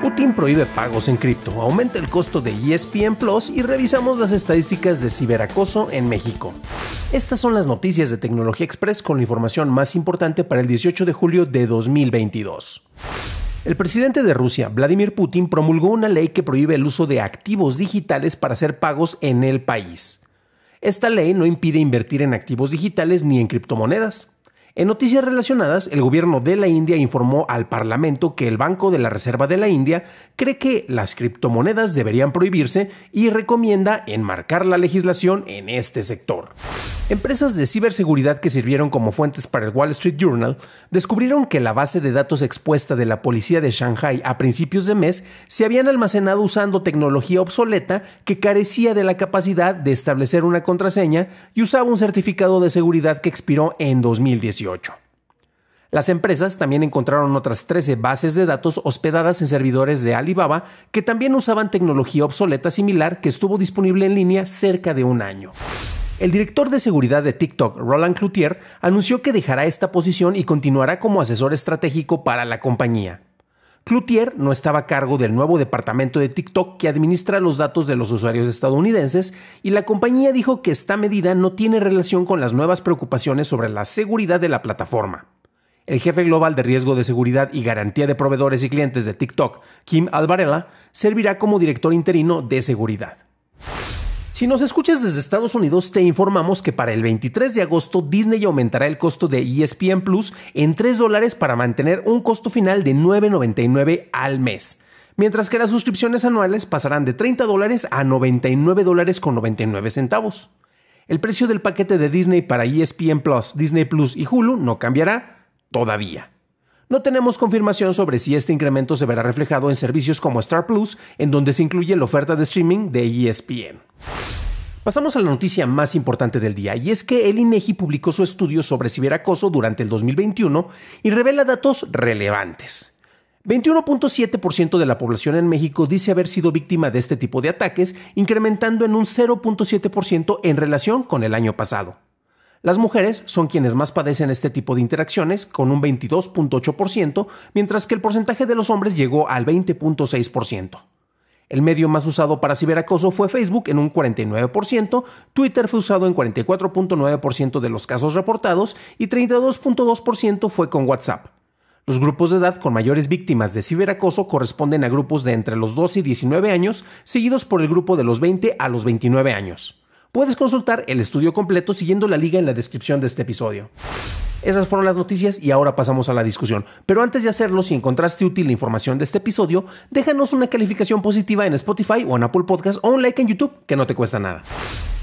Putin prohíbe pagos en cripto, aumenta el costo de ESPN Plus y revisamos las estadísticas de ciberacoso en México. Estas son las noticias de Tecnología Express con la información más importante para el 18 de julio de 2022. El presidente de Rusia, Vladimir Putin, promulgó una ley que prohíbe el uso de activos digitales para hacer pagos en el país. Esta ley no impide invertir en activos digitales ni en criptomonedas. En noticias relacionadas, el gobierno de la India informó al Parlamento que el Banco de la Reserva de la India cree que las criptomonedas deberían prohibirse y recomienda enmarcar la legislación en este sector. Empresas de ciberseguridad que sirvieron como fuentes para el Wall Street Journal descubrieron que la base de datos expuesta de la policía de Shanghai a principios de mes se habían almacenado usando tecnología obsoleta que carecía de la capacidad de establecer una contraseña y usaba un certificado de seguridad que expiró en 2018. Las empresas también encontraron otras 13 bases de datos hospedadas en servidores de Alibaba que también usaban tecnología obsoleta similar que estuvo disponible en línea cerca de un año. El director de seguridad de TikTok, Roland Cloutier, anunció que dejará esta posición y continuará como asesor estratégico para la compañía. Cloutier no estaba a cargo del nuevo departamento de TikTok que administra los datos de los usuarios estadounidenses y la compañía dijo que esta medida no tiene relación con las nuevas preocupaciones sobre la seguridad de la plataforma. El jefe global de riesgo de seguridad y garantía de proveedores y clientes de TikTok, Kim Alvarela, servirá como director interino de seguridad. Si nos escuchas desde Estados Unidos, te informamos que para el 23 de agosto Disney aumentará el costo de ESPN Plus en 3 dólares para mantener un costo final de 9,99 al mes, mientras que las suscripciones anuales pasarán de 30 dólares a 99 dólares con 99 centavos. El precio del paquete de Disney para ESPN Plus, Disney Plus y Hulu no cambiará todavía. No tenemos confirmación sobre si este incremento se verá reflejado en servicios como Star Plus, en donde se incluye la oferta de streaming de ESPN. Pasamos a la noticia más importante del día, y es que el INEGI e publicó su estudio sobre ciberacoso durante el 2021 y revela datos relevantes. 21.7% de la población en México dice haber sido víctima de este tipo de ataques, incrementando en un 0.7% en relación con el año pasado. Las mujeres son quienes más padecen este tipo de interacciones, con un 22.8%, mientras que el porcentaje de los hombres llegó al 20.6%. El medio más usado para ciberacoso fue Facebook en un 49%, Twitter fue usado en 44.9% de los casos reportados y 32.2% fue con WhatsApp. Los grupos de edad con mayores víctimas de ciberacoso corresponden a grupos de entre los 2 y 19 años, seguidos por el grupo de los 20 a los 29 años. Puedes consultar el estudio completo siguiendo la liga en la descripción de este episodio. Esas fueron las noticias y ahora pasamos a la discusión. Pero antes de hacerlo, si encontraste útil la información de este episodio, déjanos una calificación positiva en Spotify o en Apple Podcast o un like en YouTube, que no te cuesta nada.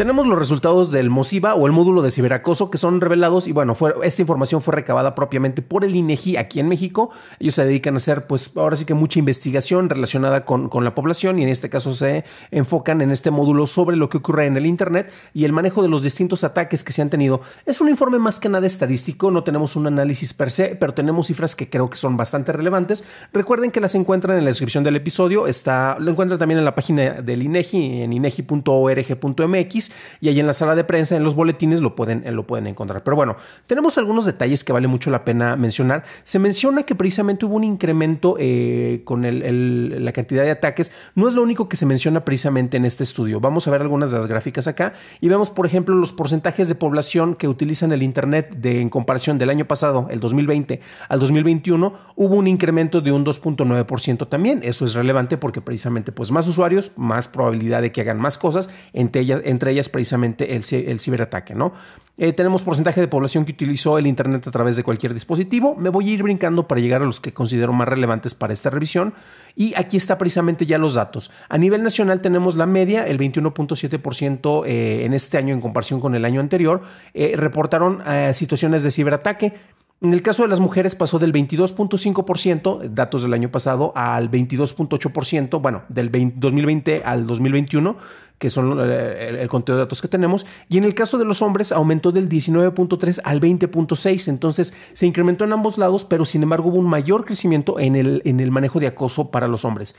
Tenemos los resultados del MOSIVA o el módulo de ciberacoso que son revelados y bueno, esta información fue recabada propiamente por el INEGI e aquí en México. Ellos se dedican a hacer pues ahora sí que mucha investigación relacionada con, con la población y en este caso se enfocan en este módulo sobre lo que ocurre en el Internet y el manejo de los distintos ataques que se han tenido. Es un informe más que nada estadístico, no tenemos un análisis per se, pero tenemos cifras que creo que son bastante relevantes. Recuerden que las encuentran en la descripción del episodio, está, lo encuentran también en la página del INEGI, e en inegi.org.mx y ahí en la sala de prensa, en los boletines lo pueden, eh, lo pueden encontrar. Pero bueno, tenemos algunos detalles que vale mucho la pena mencionar. Se menciona que precisamente hubo un incremento eh, con la cantidad de ataques. No es lo único que se menciona precisamente en este estudio. Vamos a ver algunas de las gráficas acá y vemos, por ejemplo, los porcentajes de población que utilizan el Internet de, en comparación del año pasado, el 2020, al 2021, hubo un incremento de un 2.9% también. Eso es relevante porque precisamente pues más usuarios, más probabilidad de que hagan más cosas, entre ellas, entre ellas es precisamente el, ciberataque, ¿no? Eh, tenemos porcentaje de población que utilizó el Internet a través de cualquier dispositivo. Me voy a ir brincando para llegar a los que considero más relevantes para esta revisión. Y aquí está precisamente ya los datos. A nivel nacional tenemos la media, el 21.7% eh, en este año en comparación con el año anterior. Eh, reportaron situaciones de ciberataque. En el caso de las mujeres pasó del 22.5%, datos del año pasado, al 22.8%, bueno, del 2020 al 2021, que son eh, el, conteo de datos que tenemos. Y en el caso de los hombres aumentó del 19.3 al 20.6, entonces se incrementó en ambos lados, pero sin embargo hubo un mayor crecimiento en el, en el manejo de acoso para los hombres.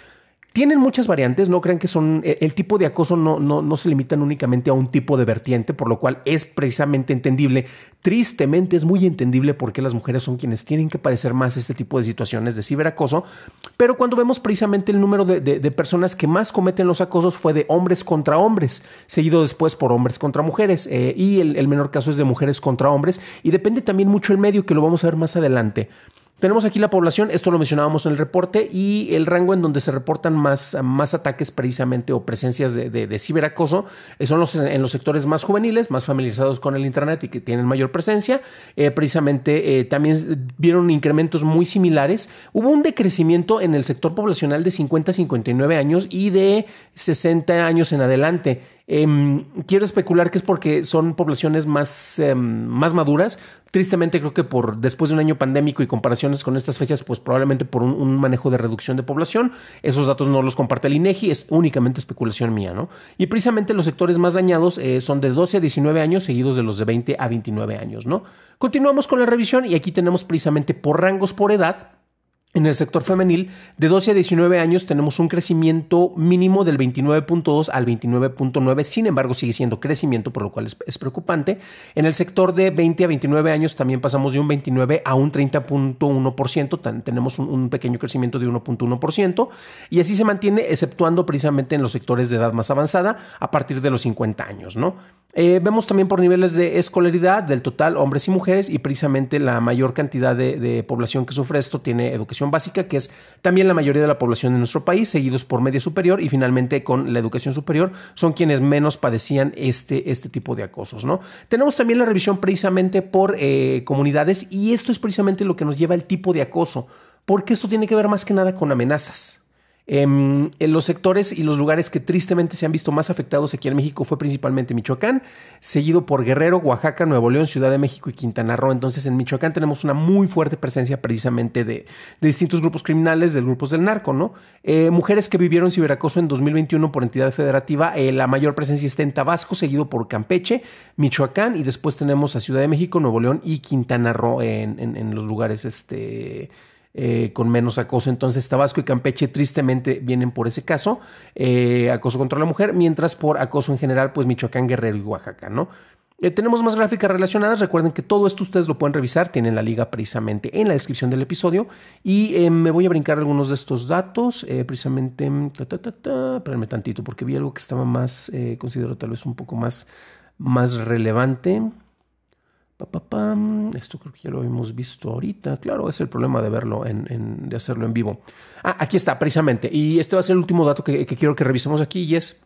Tienen muchas variantes, no crean que son, eh, el tipo de acoso no, no, no se limitan únicamente a un tipo de vertiente, por lo cual es precisamente entendible, tristemente es muy entendible por qué las mujeres son quienes tienen que padecer más este tipo de situaciones de ciberacoso, pero cuando vemos precisamente el número de, personas que más cometen los acosos fue de hombres contra hombres, seguido después por hombres contra mujeres, eh, y el, el menor caso es de mujeres contra hombres, y depende también mucho el medio que lo vamos a ver más adelante. Tenemos aquí la población, esto lo mencionábamos en el reporte, y el rango en donde se reportan más, más ataques precisamente o presencias de, ciberacoso eh, son los, en los sectores más juveniles, más familiarizados con el Internet y que tienen mayor presencia. Eh, precisamente eh, también vieron incrementos muy similares. Hubo un decrecimiento en el sector poblacional de 50 a 59 años y de 60 años en adelante. Em, quiero especular que es porque son poblaciones más, em, más maduras. Tristemente creo que por después de un año pandémico y comparaciones con estas fechas, pues probablemente por un, manejo de reducción de población. Esos datos no los comparte el INEGI, es únicamente especulación mía, ¿no? Y precisamente los sectores más dañados eh, son de 12 a 19 años, seguidos de los de 20 a 29 años, ¿no? Continuamos con la revisión y aquí tenemos precisamente por rangos por edad en el sector femenil, de 12 a 19 años tenemos un crecimiento mínimo del 29.2 al 29.9, sin embargo sigue siendo crecimiento, por lo cual es, preocupante. En el sector de 20 a 29 años también pasamos de un 29 a un 30.1%, tenemos un, un, pequeño crecimiento de 1.1%, y así se mantiene, exceptuando precisamente en los sectores de edad más avanzada, a partir de los 50 años, ¿no? Eh, vemos también por niveles de escolaridad del total hombres y mujeres y precisamente la mayor cantidad de, población que sufre esto tiene educación básica, que es también la mayoría de la población de nuestro país, seguidos por media superior y finalmente con la educación superior son quienes menos padecían este, este tipo de acosos. ¿no? Tenemos también la revisión precisamente por eh, comunidades y esto es precisamente lo que nos lleva al tipo de acoso, porque esto tiene que ver más que nada con amenazas. Em, en los sectores y los lugares que tristemente se han visto más afectados aquí en México fue principalmente Michoacán, seguido por Guerrero, Oaxaca, Nuevo León, Ciudad de México y Quintana Roo. Entonces en Michoacán tenemos una muy fuerte presencia precisamente de, distintos grupos criminales, de grupos del narco, ¿no? Eh, mujeres que vivieron ciberacoso en 2021 por entidad federativa, eh, la mayor presencia está en Tabasco, seguido por Campeche, Michoacán y después tenemos a Ciudad de México, Nuevo León y Quintana Roo en, en los lugares este, eh, con menos acoso. Entonces Tabasco y Campeche tristemente vienen por ese caso, eh, acoso contra la mujer, mientras por acoso en general, pues Michoacán, Guerrero y Oaxaca, ¿no? Eh, tenemos más gráficas relacionadas. Recuerden que todo esto ustedes lo pueden revisar. Tienen la liga precisamente en la descripción del episodio. Y me voy a brincar algunos de estos datos. precisamente, ta, tantito, porque vi algo que estaba más, considero tal vez un poco más, más relevante. Esto creo que ya lo hemos visto ahorita. Claro, es el problema de verlo, en, de hacerlo en vivo. Ah, aquí está, precisamente. Y este va a ser el último dato que, que quiero que revisemos aquí y es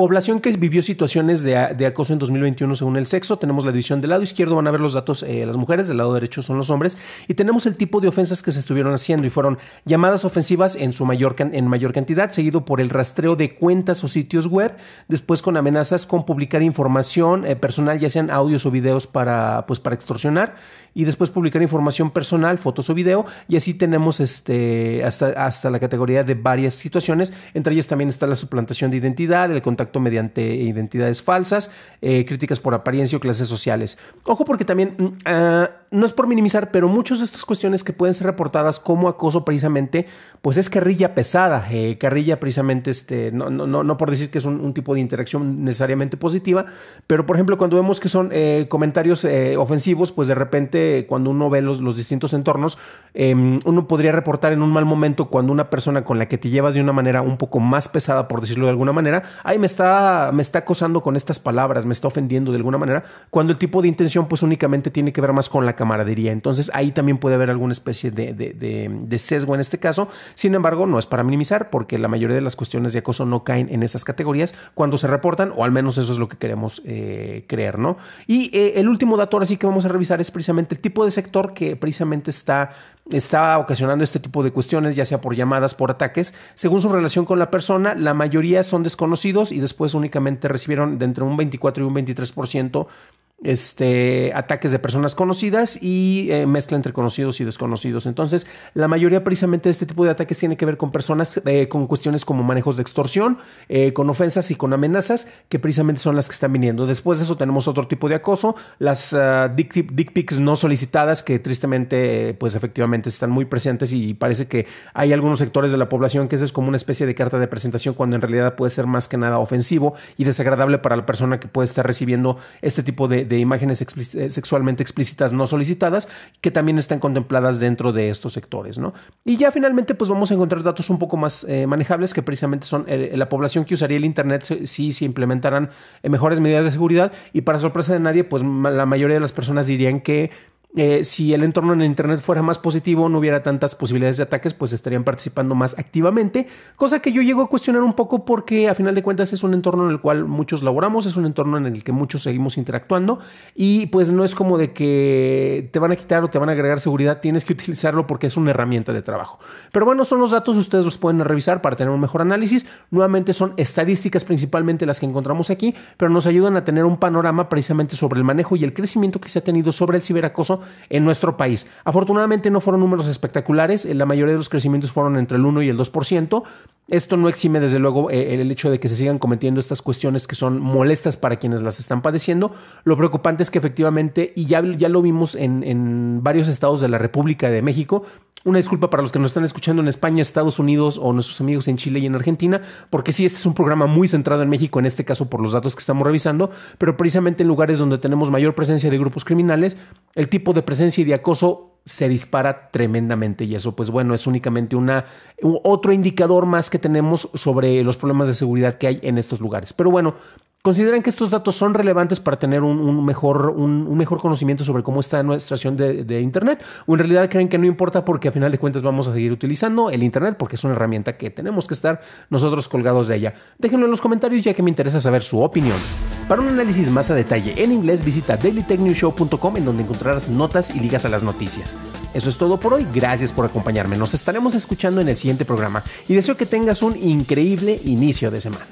Población que vivió situaciones de, acoso en 2021 según el sexo. Tenemos la división del lado izquierdo, van a ver los datos eh, las mujeres, del lado derecho son los hombres. Y tenemos el tipo de ofensas que se estuvieron haciendo y fueron llamadas ofensivas en su mayor, en mayor cantidad, seguido por el rastreo de cuentas o sitios web, después con amenazas con publicar información eh, personal, ya sean audios o videos para, pues, para extorsionar, y después publicar información personal, fotos o video. Y así tenemos este, hasta, hasta la categoría de varias situaciones. Entre ellas también está la suplantación de identidad, el contacto mediante identidades falsas, eh, críticas por apariencia o clases sociales. Ojo porque también mm, ah, no es por minimizar, pero muchas de estas cuestiones que pueden ser reportadas como acoso precisamente, pues es carrilla pesada, eh, carrilla precisamente, este, no, no, no, por decir que es un, tipo de interacción necesariamente positiva, pero por ejemplo cuando vemos que son eh, comentarios eh, ofensivos, pues de repente cuando uno ve los, los distintos entornos, em, uno podría reportar en un mal momento cuando una persona con la que te llevas de una manera un poco más pesada, por decirlo de alguna manera, ay, me está, me está acosando con estas palabras, me está ofendiendo de alguna manera, cuando el tipo de intención pues únicamente tiene que ver más con la camaradería. Entonces ahí también puede haber alguna especie de, sesgo en este caso. Sin embargo, no es para minimizar porque la mayoría de las cuestiones de acoso no caen en esas categorías cuando se reportan, o al menos eso es lo que queremos eh, creer, ¿no? Y eh, el último dato ahora sí que vamos a revisar es precisamente el tipo de sector que precisamente está está ocasionando este tipo de cuestiones, ya sea por llamadas, por ataques. Según su relación con la persona, la mayoría son desconocidos y después únicamente recibieron de entre un 24 y un 23% este, ataques de personas conocidas y eh, mezcla entre conocidos y desconocidos. Entonces, la mayoría precisamente de este tipo de ataques tiene que ver con personas, eh, con cuestiones como manejos de extorsión, eh, con ofensas y con amenazas, que precisamente son las que están viniendo. Después de eso tenemos otro tipo de acoso, las ah, dick, dick, pics no solicitadas, que tristemente, pues efectivamente están muy presentes y parece que hay algunos sectores de la población que eso es como una especie de carta de presentación, cuando en realidad puede ser más que nada ofensivo y desagradable para la persona que puede estar recibiendo este tipo de de imágenes eh, sexualmente explícitas no solicitadas, que también están contempladas dentro de estos sectores. ¿no? Y ya finalmente, pues vamos a encontrar datos un poco más eh, manejables, que precisamente son eh, la población que usaría el Internet si se implementaran mejores medidas de seguridad. Y para sorpresa de nadie, pues la mayoría de las personas dirían que eh, si el entorno en Internet fuera más positivo, no hubiera tantas posibilidades de ataques, pues estarían participando más activamente, cosa que yo llego a cuestionar un poco porque a final de cuentas es un entorno en el cual muchos laboramos, es un entorno en el que muchos seguimos interactuando y pues no es como de que te van a quitar o te van a agregar seguridad, tienes que utilizarlo porque es una herramienta de trabajo. Pero bueno, son los datos, ustedes los pueden revisar para tener un mejor análisis. Nuevamente son estadísticas principalmente las que encontramos aquí, pero nos ayudan a tener un panorama precisamente sobre el manejo y el crecimiento que se ha tenido sobre el ciberacoso en nuestro país. Afortunadamente no fueron números espectaculares, eh, la mayoría de los crecimientos fueron entre el 1 y el 2%. Esto no exime desde luego eh, el hecho de que se sigan cometiendo estas cuestiones que son molestas para quienes las están padeciendo. Lo preocupante es que efectivamente, y ya, ya lo vimos en, en varios estados de la República de México, una disculpa para los que nos están escuchando en España, Estados Unidos o nuestros amigos en Chile y en Argentina, porque sí, este es un programa muy centrado en México, en este caso por los datos que estamos revisando, pero precisamente en lugares donde tenemos mayor presencia de grupos criminales, el tipo de presencia y de acoso se dispara tremendamente y eso pues bueno es únicamente una otro indicador más que tenemos sobre los problemas de seguridad que hay en estos lugares. Pero bueno, ¿Consideran que estos datos son relevantes para tener un, mejor, un, mejor conocimiento sobre cómo está nuestra acción de, de, Internet? ¿O en realidad creen que no importa porque a final de cuentas vamos a seguir utilizando el Internet porque es una herramienta que tenemos que estar nosotros colgados de ella? Déjenlo en los comentarios ya que me interesa saber su opinión. Para un análisis más a detalle en inglés visita dailytechnewshow.com en donde encontrarás notas y ligas a las noticias. Eso es todo por hoy, gracias por acompañarme, nos estaremos escuchando en el siguiente programa y deseo que tengas un increíble inicio de semana.